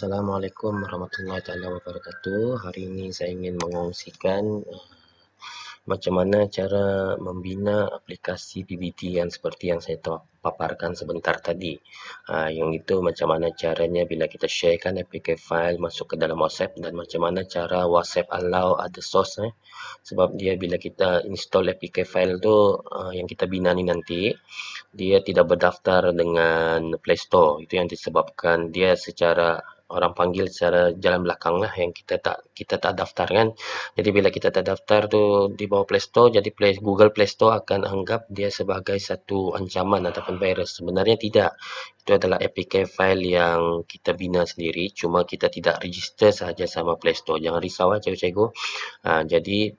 Assalamualaikum warahmatullahi taala wabarakatuh. Hari ini saya ingin mengongsikan eh, macam mana cara membina aplikasi PBT yang seperti yang saya paparkan sebentar tadi. Ah, yang itu macam mana caranya bila kita sharekan APK file masuk ke dalam WhatsApp dan macam mana cara WhatsApp allow ada source eh. Sebab dia bila kita install APK file tu eh, yang kita bina ni nanti dia tidak berdaftar dengan Play Store. Itu yang disebabkan dia secara orang panggil secara jalan belakang lah yang kita tak kita tak daftar kan. Jadi bila kita tak daftar tu di bawah Play Store, jadi Play Google Play Store akan anggap dia sebagai satu ancaman ataupun virus. Sebenarnya tidak. Itu adalah APK file yang kita bina sendiri. Cuma kita tidak register sahaja sama Play Store. Jangan risau lah cikgu-cikgu. Ha, jadi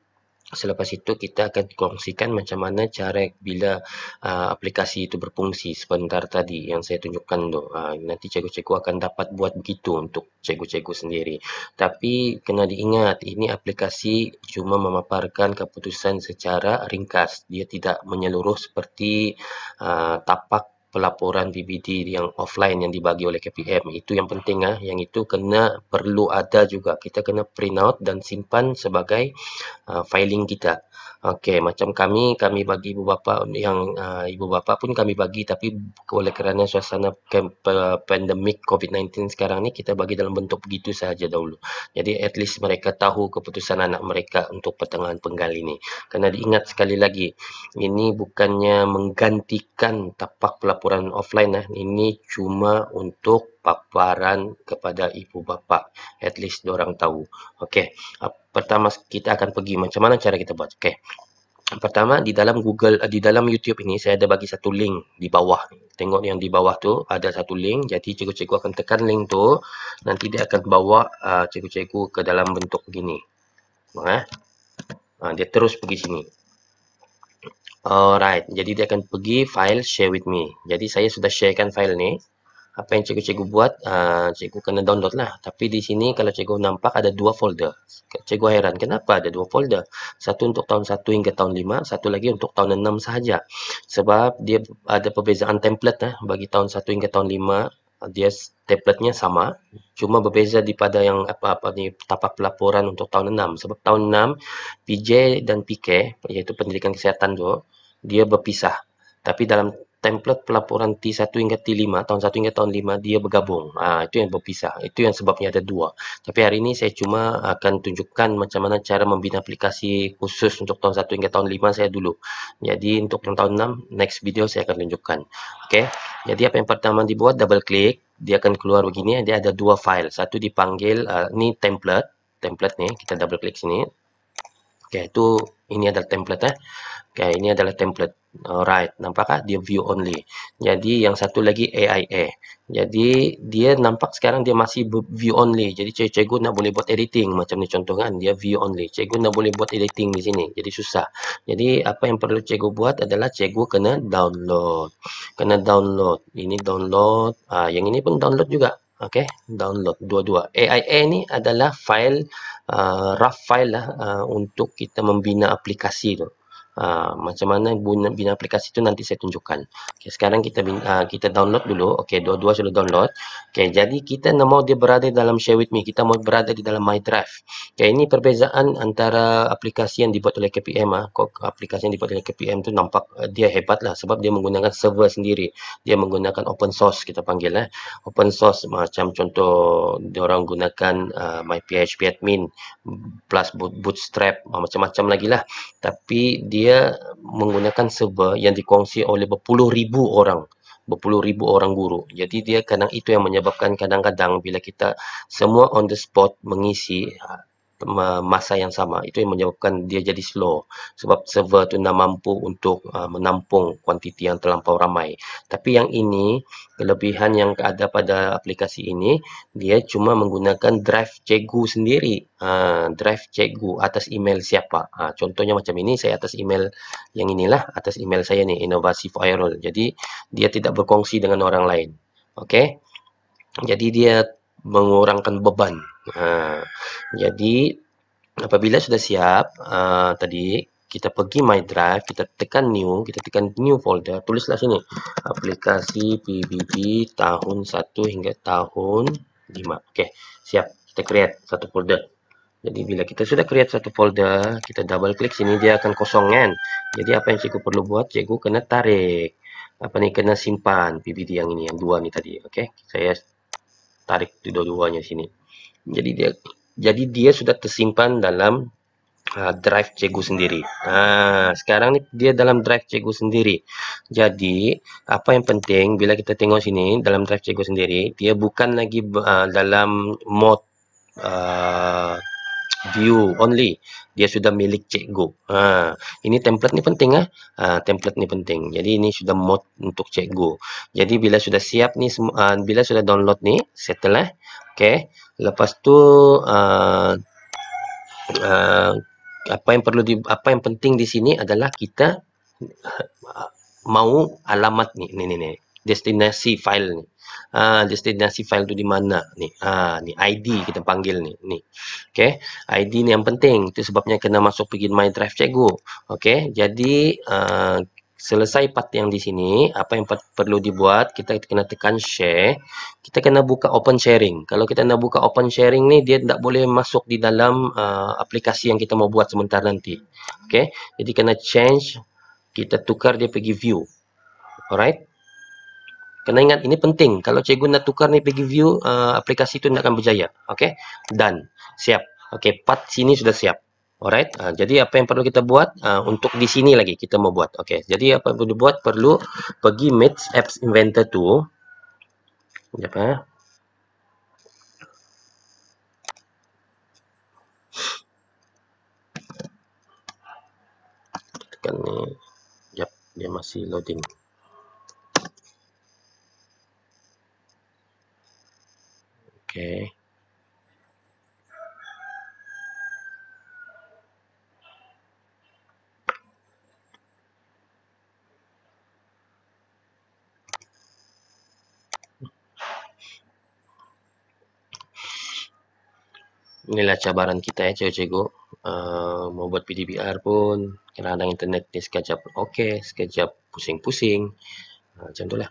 Selepas itu kita akan kongsikan macam mana cara bila uh, aplikasi itu berfungsi sebentar tadi yang saya tunjukkan tu. Uh, nanti cikgu-cikgu akan dapat buat begitu untuk cikgu-cikgu sendiri. Tapi kena diingat ini aplikasi cuma memaparkan keputusan secara ringkas. Dia tidak menyeluruh seperti uh, tapak pelaporan BBD yang offline yang dibagi oleh KPM itu yang penting ah yang itu kena perlu ada juga kita kena print out dan simpan sebagai uh, filing kita Okey, macam kami, kami bagi ibu bapa yang uh, ibu bapa pun kami bagi tapi oleh kerana suasana camp pandemik COVID-19 sekarang ni kita bagi dalam bentuk begitu sahaja dahulu. Jadi at least mereka tahu keputusan anak mereka untuk pertengahan penggal ini. Kena diingat sekali lagi, ini bukannya menggantikan tapak pelaporan offline lah. Ini cuma untuk paparan kepada ibu bapa. At least orang tahu. Okey. pertama kita akan pergi macam mana cara kita buat. Okey. Pertama di dalam Google di dalam YouTube ini saya ada bagi satu link di bawah. Tengok yang di bawah tu ada satu link. Jadi cikgu-cikgu akan tekan link tu nanti dia akan bawa uh, cikgu-cikgu uh, ke dalam bentuk begini. Nah. Uh, ha, dia terus pergi sini. Alright, jadi dia akan pergi file share with me. Jadi saya sudah sharekan file ni apa yang cikgu-cikgu buat, uh, cikgu kena download lah. Tapi di sini kalau cikgu nampak ada dua folder. Cikgu heran kenapa ada dua folder. Satu untuk tahun 1 hingga tahun 5, satu lagi untuk tahun 6 sahaja. Sebab dia ada perbezaan template lah. Bagi tahun 1 hingga tahun 5, dia template-nya sama. Cuma berbeza daripada yang apa-apa ni tapak pelaporan untuk tahun 6. Sebab tahun 6, PJ dan PK, iaitu pendidikan kesihatan tu, dia berpisah. Tapi dalam template pelaporan T1 hingga T5, tahun 1 hingga tahun 5 dia bergabung. Ha, itu yang berpisah. Itu yang sebabnya ada dua. Tapi hari ini saya cuma akan tunjukkan macam mana cara membina aplikasi khusus untuk tahun 1 hingga tahun 5 saya dulu. Jadi untuk tahun 6, next video saya akan tunjukkan. Okay. Jadi apa yang pertama dibuat, double click. Dia akan keluar begini, dia ada dua file. Satu dipanggil, uh, ni template. Template ni, kita double click sini. Okay, itu ini adalah template. Eh. Okay, ini adalah template. Alright, nampak kan? Dia view only. Jadi, yang satu lagi AIA. Jadi, dia nampak sekarang dia masih view only. Jadi, cikgu nak boleh buat editing. Macam ni contoh kan? Dia view only. Cikgu nak boleh buat editing di sini. Jadi, susah. Jadi, apa yang perlu cikgu buat adalah cikgu kena download. Kena download. Ini download. Ah, Yang ini pun download juga. Okey, download dua-dua. AIA ni adalah file, uh, rough file lah uh, untuk kita membina aplikasi tu. Ha, macam mana bina aplikasi tu nanti saya tunjukkan. Okay, sekarang kita bina, ah, kita download dulu. Okey, dua-dua sudah download. Okey, jadi kita nak mau dia berada dalam Share with me. Kita mau berada di dalam My Drive. Okey, ini perbezaan antara aplikasi yang dibuat oleh KPM ah. aplikasi yang dibuat oleh KPM tu nampak eh, dia hebat lah sebab dia menggunakan server sendiri. Dia menggunakan open source kita panggil eh. Open source macam contoh dia orang gunakan uh, ah, PHP admin plus bootstrap macam-macam lagi lah. Tapi di dia menggunakan server yang dikongsi oleh berpuluh ribu orang berpuluh ribu orang guru jadi dia kadang itu yang menyebabkan kadang-kadang bila kita semua on the spot mengisi ha, masa yang sama. Itu yang menyebabkan dia jadi slow. Sebab server tu tidak mampu untuk uh, menampung kuantiti yang terlampau ramai. Tapi yang ini, kelebihan yang ada pada aplikasi ini, dia cuma menggunakan drive cegu sendiri. Uh, drive cegu atas email siapa. Uh, contohnya macam ini, saya atas email yang inilah. Atas email saya ni, inovasi viral Jadi, dia tidak berkongsi dengan orang lain. Okay? Jadi, dia mengurangkan beban. Nah, jadi apabila sudah siap uh, tadi kita pergi My Drive, kita tekan New, kita tekan New Folder, tulislah sini aplikasi PBB tahun 1 hingga tahun 5. Oke, okay, siap. Kita create satu folder. Jadi bila kita sudah create satu folder, kita double klik sini dia akan kosong kan. Jadi apa yang cikgu perlu buat? Cikgu kena tarik. Apa nih kena simpan PBD yang ini yang dua nih tadi. Oke, okay? saya tarik dua-duanya sini. jadi dia jadi dia sudah tersimpan dalam uh, drive cikgu sendiri ha, sekarang ni dia dalam drive cikgu sendiri jadi apa yang penting bila kita tengok sini dalam drive cikgu sendiri dia bukan lagi uh, dalam mode uh, view only dia sudah milik cikgu. Ha, ini template ni penting ah. Ha, template ni penting. Jadi ini sudah mod untuk cikgu. Jadi bila sudah siap ni ha, bila sudah download ni settle lah. Eh. Okey. Lepas tu ha, ha, apa yang perlu di, apa yang penting di sini adalah kita ha, mau alamat ni ni ni, ni destinasi file ni ha, destinasi file tu di mana ni ha, ni ID kita panggil ni ni okay ID ni yang penting tu sebabnya kena masuk pergi my drive cegu. okay jadi ha, selesai part yang di sini apa yang perlu dibuat kita kena tekan share kita kena buka open sharing kalau kita nak buka open sharing ni dia tidak boleh masuk di dalam uh, aplikasi yang kita mau buat sementara nanti Okay? jadi kena change kita tukar dia pergi view alright Kena ingat ini penting. Kalau cikgu nak tukar ni pergi view, uh, aplikasi tu tidak akan berjaya. Okay. dan Siap. Okay. Part sini sudah siap. Alright. Uh, jadi apa yang perlu kita buat? Uh, untuk di sini lagi kita mau buat. Okay. Jadi apa yang perlu buat? Perlu pergi Mates Apps Inventor 2. Sekejap ya. Tekan ni. Sekejap. Dia masih loading. Sekejap. Okay. Inilah cabaran kita ya cewek cikgu Uh, mau buat PDBR pun kena ada internet ni sekejap okey, sekejap pusing-pusing. Uh, macam itulah.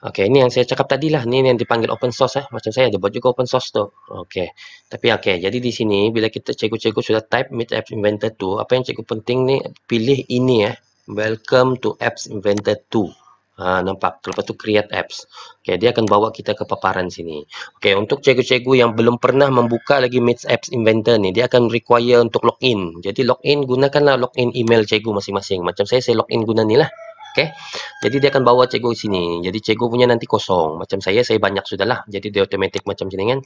Okey, ini yang saya cakap tadi lah. Ini yang dipanggil open source. Eh. Macam saya ada buat juga open source tu. Okey. Tapi okey, jadi di sini bila kita cikgu-cikgu sudah type Meet Apps Inventor 2, apa yang cikgu penting ni pilih ini eh. Welcome to Apps Inventor 2. Uh, ha, nampak? Lepas tu create apps. Okay, dia akan bawa kita ke paparan sini. Okay, untuk cikgu-cikgu yang belum pernah membuka lagi Meets Apps Inventor ni, dia akan require untuk login. Jadi login, gunakanlah login email cikgu masing-masing. Macam saya, saya login guna ni lah. Okay. Jadi dia akan bawa cikgu sini. Jadi cikgu punya nanti kosong. Macam saya, saya banyak sudah lah. Jadi dia otomatik macam sini kan.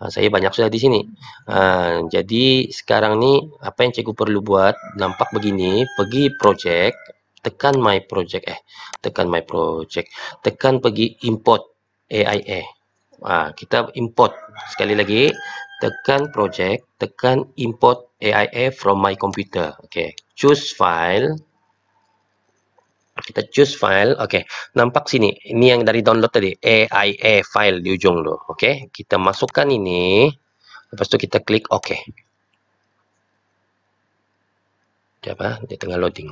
Uh, saya banyak sudah di sini. Uh, jadi sekarang ni, apa yang cikgu perlu buat? Nampak begini, pergi project. Tekan my project eh. Tekan my project. Tekan pergi import AIA. Uh, eh. ah, kita import. Sekali lagi. Tekan project. Tekan import AIA eh, from my computer. Okay. Choose file kita choose file okey nampak sini ini yang dari download tadi AIA file di ujung tu okey kita masukkan ini lepas tu kita klik okey dia apa dia tengah loading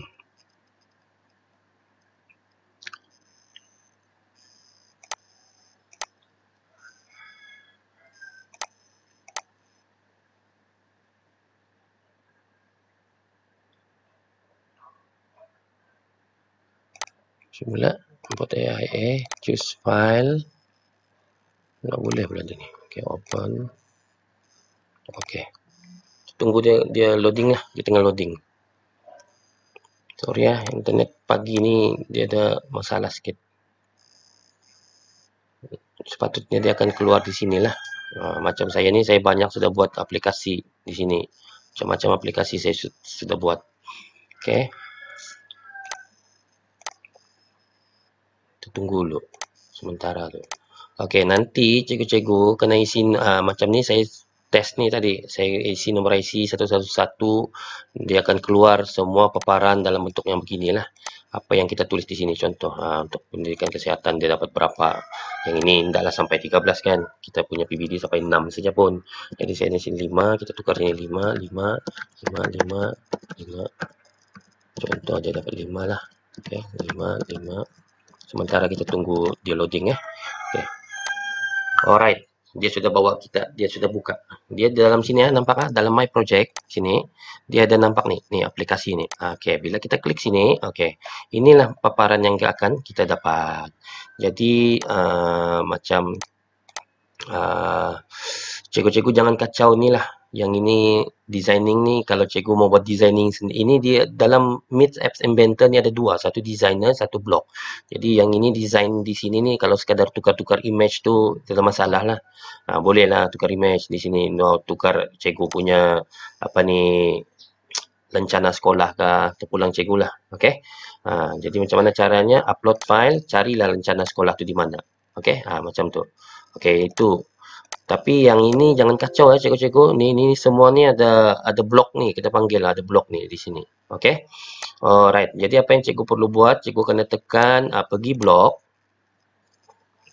semula import AIA choose file tak boleh pula tu ni ok open ok tunggu dia dia loading lah dia tengah loading sorry ya, internet pagi ni dia ada masalah sikit sepatutnya dia akan keluar di sinilah, lah ah, macam saya ni saya banyak sudah buat aplikasi di sini macam-macam aplikasi saya sudah buat ok tunggu dulu sementara tu okey nanti cikgu-cikgu kena isi uh, macam ni saya test ni tadi saya isi nombor IC 111 dia akan keluar semua paparan dalam bentuk yang beginilah apa yang kita tulis di sini contoh uh, untuk pendidikan kesihatan dia dapat berapa yang ini hendaklah sampai 13 kan kita punya PBD sampai 6 saja pun jadi saya isi 5 kita tukar ini 5 5 5 5 5 contoh dia dapat lima lah Okay, lima, lima sementara kita tunggu dia loading ya eh. okay. alright dia sudah bawa kita dia sudah buka dia dalam sini ya nampak ah dalam my project sini dia ada nampak nih nih aplikasi ini ah, oke okay, bila kita klik sini oke okay, inilah paparan yang akan kita dapat jadi uh, macam uh, cikgu-cikgu jangan kacau inilah yang ini designing ni kalau cikgu mau buat designing sendiri ini dia dalam mid apps inventor ni ada dua satu designer satu blog jadi yang ini design di sini ni kalau sekadar tukar-tukar image tu tak ada masalah lah ha, boleh lah tukar image di sini no, tukar cikgu punya apa ni rencana sekolah ke terpulang cikgu lah okay? ha, jadi macam mana caranya upload file carilah rencana sekolah tu di mana okay? ha, macam tu Okay, itu tapi yang ini jangan kacau ya cikgu-cikgu. Ni ni semua ni ada ada blok ni kita panggil lah, ada blok ni di sini. Okey. Alright. Jadi apa yang cikgu perlu buat? Cikgu kena tekan uh, pergi blok.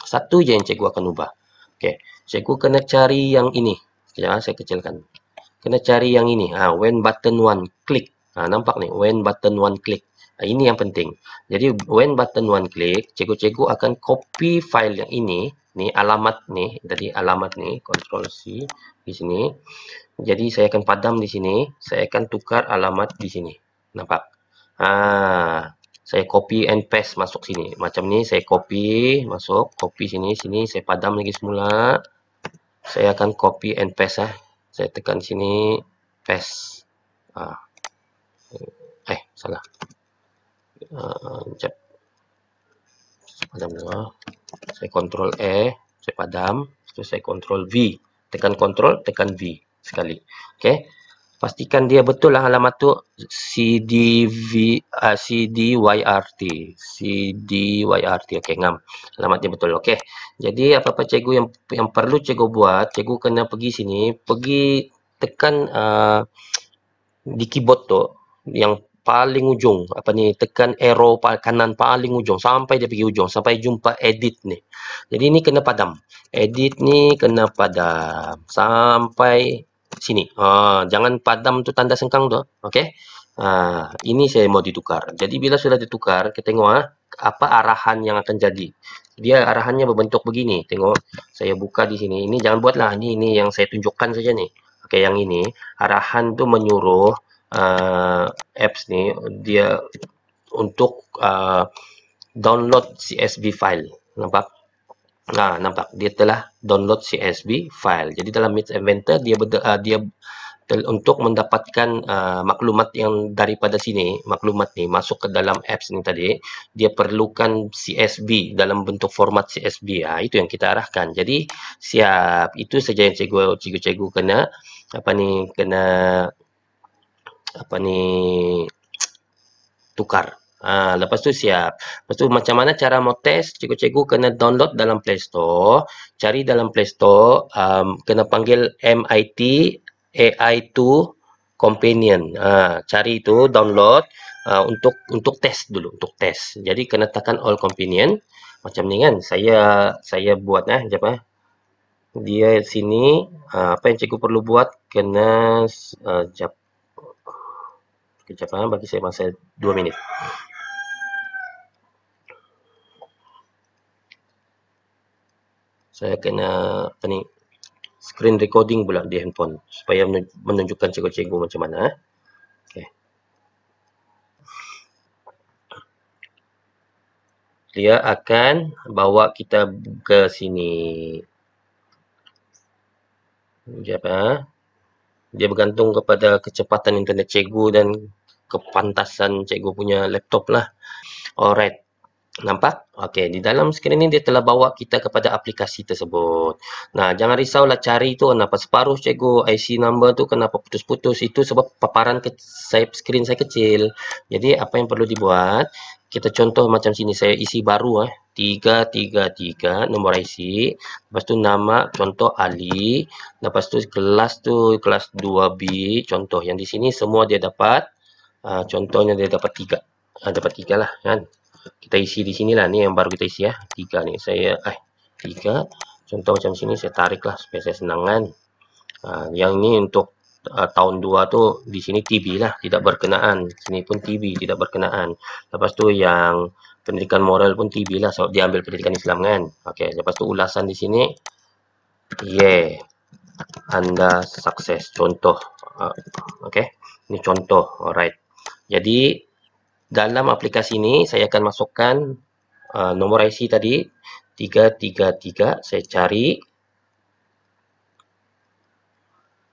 Satu je yang cikgu akan ubah. Okey. Cikgu kena cari yang ini. Sekejap ah, saya kecilkan. Kena cari yang ini. Ha, when button one click. Ha, nampak ni when button one click. Ini yang penting. Jadi when button one click, cikgu-cikgu akan copy file yang ini, ni alamat ni, tadi alamat ni, control C di sini. Jadi saya akan padam di sini, saya akan tukar alamat di sini. Nampak? Ah, saya copy and paste masuk sini. Macam ni saya copy masuk, copy sini, sini saya padam lagi semula. Saya akan copy and paste ah. Saya tekan sini paste. Ha. Eh, salah sekejap ah, saya padam dulu saya control A saya padam terus saya control V tekan control tekan V sekali ok pastikan dia betul lah alamat tu CDV, uh, ah, CDYRT CDYRT ok ngam alamat dia betul ok jadi apa-apa cikgu yang yang perlu cikgu buat cikgu kena pergi sini pergi tekan uh, di keyboard tu yang paling ujung apa ni tekan arrow kanan paling ujung sampai dia pergi ujung sampai jumpa edit ni jadi ni kena padam edit ni kena padam sampai sini ha, jangan padam tu tanda sengkang tu ha. okey ha, ini saya mau ditukar jadi bila sudah ditukar kita tengok ha, apa arahan yang akan jadi dia arahannya berbentuk begini tengok saya buka di sini ini jangan buatlah ini ini yang saya tunjukkan saja ni okey yang ini arahan tu menyuruh uh, apps ni dia untuk uh, download CSV file nampak nah nampak dia telah download CSV file jadi dalam Meet Inventor dia uh, dia untuk mendapatkan uh, maklumat yang daripada sini maklumat ni masuk ke dalam apps ni tadi dia perlukan CSV dalam bentuk format CSV ya ah, itu yang kita arahkan jadi siap itu saja yang cikgu cikgu cikgu kena apa ni kena apa ni tukar. Ha, lepas tu siap. Lepas tu macam mana cara mau test? Cikgu-cikgu kena download dalam Play Store, cari dalam Play Store, um, kena panggil MIT AI2 Companion. Ha, cari itu, download uh, untuk untuk test dulu, untuk test. Jadi kena tekan all companion macam ni kan. Saya saya buat eh, jap eh. Dia sini uh, apa yang cikgu perlu buat? Kena uh, jap kecepatan bagi saya masa 2 minit. Saya kena apa ni? Screen recording pula di handphone supaya menunjukkan cikgu-cikgu macam mana. Eh. Okey. Dia akan bawa kita ke sini. Sekejap, ha? Dia bergantung kepada kecepatan internet cikgu dan kepantasan cikgu punya laptop lah. Alright. Nampak? Okey, di dalam skrin ni dia telah bawa kita kepada aplikasi tersebut. Nah, jangan risaulah cari tu kenapa separuh cikgu IC number tu kenapa putus-putus. Itu sebab paparan ke saya, skrin saya kecil. Jadi, apa yang perlu dibuat? Kita contoh macam sini, saya isi baru eh. 333 nombor IC. Lepas tu nama, contoh Ali. Lepas tu kelas tu, kelas 2B. Contoh yang di sini semua dia dapat. Ha, contohnya dia dapat tiga, Ha, dapat tiga lah kan. Kita isi di sini lah. Ni yang baru kita isi ya. tiga ni. Saya, eh, tiga Contoh macam sini saya tarik lah. Supaya saya senang kan. Ha, yang ni untuk uh, tahun dua tu. Di sini TB lah. Tidak berkenaan. Sini pun TB. Tidak berkenaan. Lepas tu yang pendidikan moral pun TB lah. Sebab dia ambil pendidikan Islam kan. Okey. Lepas tu ulasan di sini. Yeah. Anda sukses. Contoh. Uh, Okey. Ini contoh. Alright. Jadi dalam aplikasi ini saya akan masukkan uh, nomor IC tadi 333 saya cari.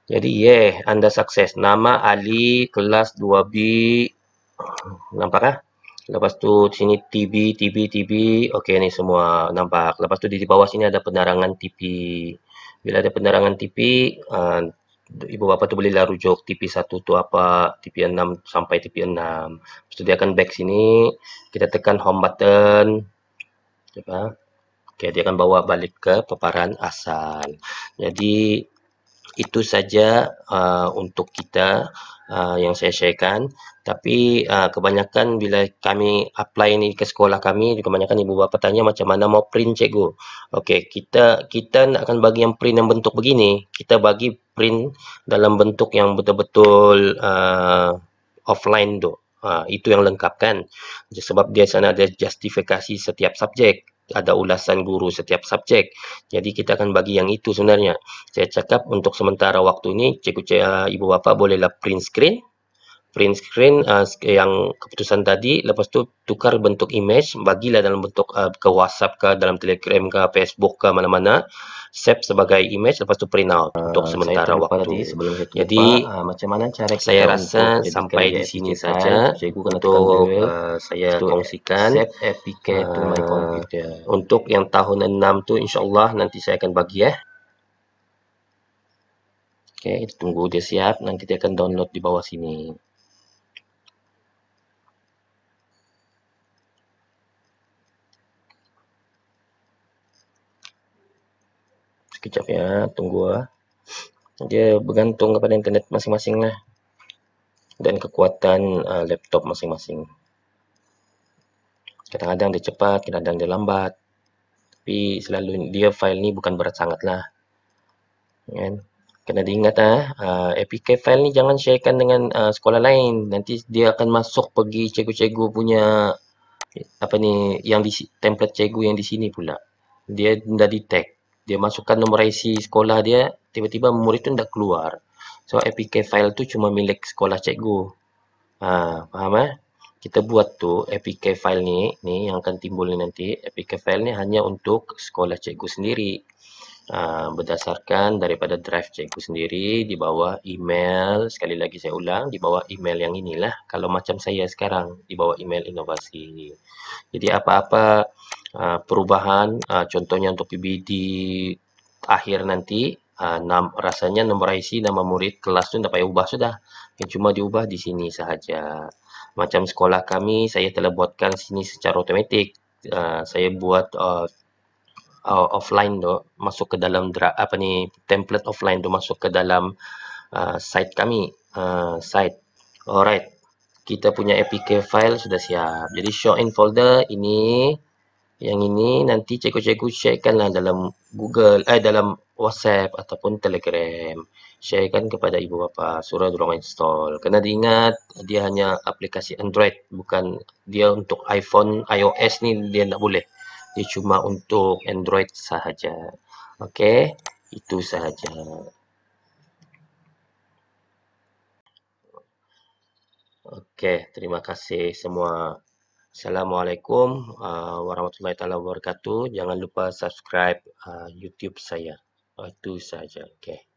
Jadi yeah, anda sukses. Nama Ali kelas 2B. Nampak ah? Lepas tu sini TB TB TB. Okey ni semua nampak. Lepas tu di bawah sini ada penerangan TV. Bila ada penerangan TV. uh, ibu bapa tu bolehlah rujuk TP1 tu apa, TP6 sampai TP6. Lepas tu dia akan back sini, kita tekan home button. Coba. Okay, dia akan bawa balik ke paparan asal. Jadi, itu saja uh, untuk kita Ah, yang saya sharekan tapi uh, kebanyakan bila kami apply ni ke sekolah kami kebanyakan ibu bapa tanya macam mana mau print cikgu okey kita kita nak akan bagi yang print yang bentuk begini kita bagi print dalam bentuk yang betul-betul uh, offline tu Ha, itu yang lengkap kan. Sebab dia sana ada justifikasi setiap subjek. Ada ulasan guru setiap subjek. Jadi kita akan bagi yang itu sebenarnya. Saya cakap untuk sementara waktu ini, cikgu cik, ah, ibu bapa bolehlah print screen. Print screen uh, yang keputusan tadi, lepas tu tukar bentuk image, bagilah dalam bentuk uh, ke WhatsApp ke, dalam Telegram ke, Facebook ke, mana-mana save sebagai image lepas tu print out uh, untuk sementara waktu. Sebelum saya terlupa, Jadi uh, macam mana cara kita saya rasa sampai di sini saja. Cikgu kena untuk, tekan uh, saya kongsikan save APK uh, to my computer. Untuk yang tahun 6 tu insyaallah nanti saya akan bagi ya. Eh. Okey, tunggu dia siap nanti dia akan download di bawah sini. sekejap ya tunggu ah dia bergantung kepada internet masing-masing lah dan kekuatan uh, laptop masing-masing kadang-kadang dia cepat kadang-kadang dia lambat tapi selalu dia file ni bukan berat sangat lah kan kena diingat ah uh, ah, apk file ni jangan sharekan dengan uh, sekolah lain nanti dia akan masuk pergi cikgu-cikgu punya apa ni yang di template cikgu yang di sini pula dia dah detect dia masukkan nombor IC sekolah dia, tiba-tiba murid tu tak keluar. So APK file tu cuma milik sekolah cikgu. Ha, faham eh? Kita buat tu APK file ni, ni yang akan timbul ni nanti, APK file ni hanya untuk sekolah cikgu sendiri. Ah, berdasarkan daripada drive cikgu sendiri di bawah email sekali lagi saya ulang di bawah email yang inilah kalau macam saya sekarang di bawah email inovasi ini jadi apa-apa ah, perubahan ah, contohnya untuk PBD akhir nanti uh, rasanya nomor IC nama murid kelas tu tak payah ubah sudah yang cuma diubah di sini sahaja macam sekolah kami saya telah buatkan sini secara otomatik saya buat uh, offline tu masuk ke dalam apa ni template offline tu masuk ke dalam uh, site kami uh, site alright kita punya apk file sudah siap jadi show in folder ini yang ini nanti cikgu-cikgu lah dalam google eh dalam whatsapp ataupun telegram sharekan kepada ibu bapa suruh dorong install kena diingat dia hanya aplikasi android bukan dia untuk iphone ios ni dia tak boleh dia cuma untuk Android sahaja. Okey, itu sahaja. Okey, terima kasih semua. Assalamualaikum uh, warahmatullahi taala wabarakatuh. Jangan lupa subscribe uh, YouTube saya. Uh, itu sahaja. Okey.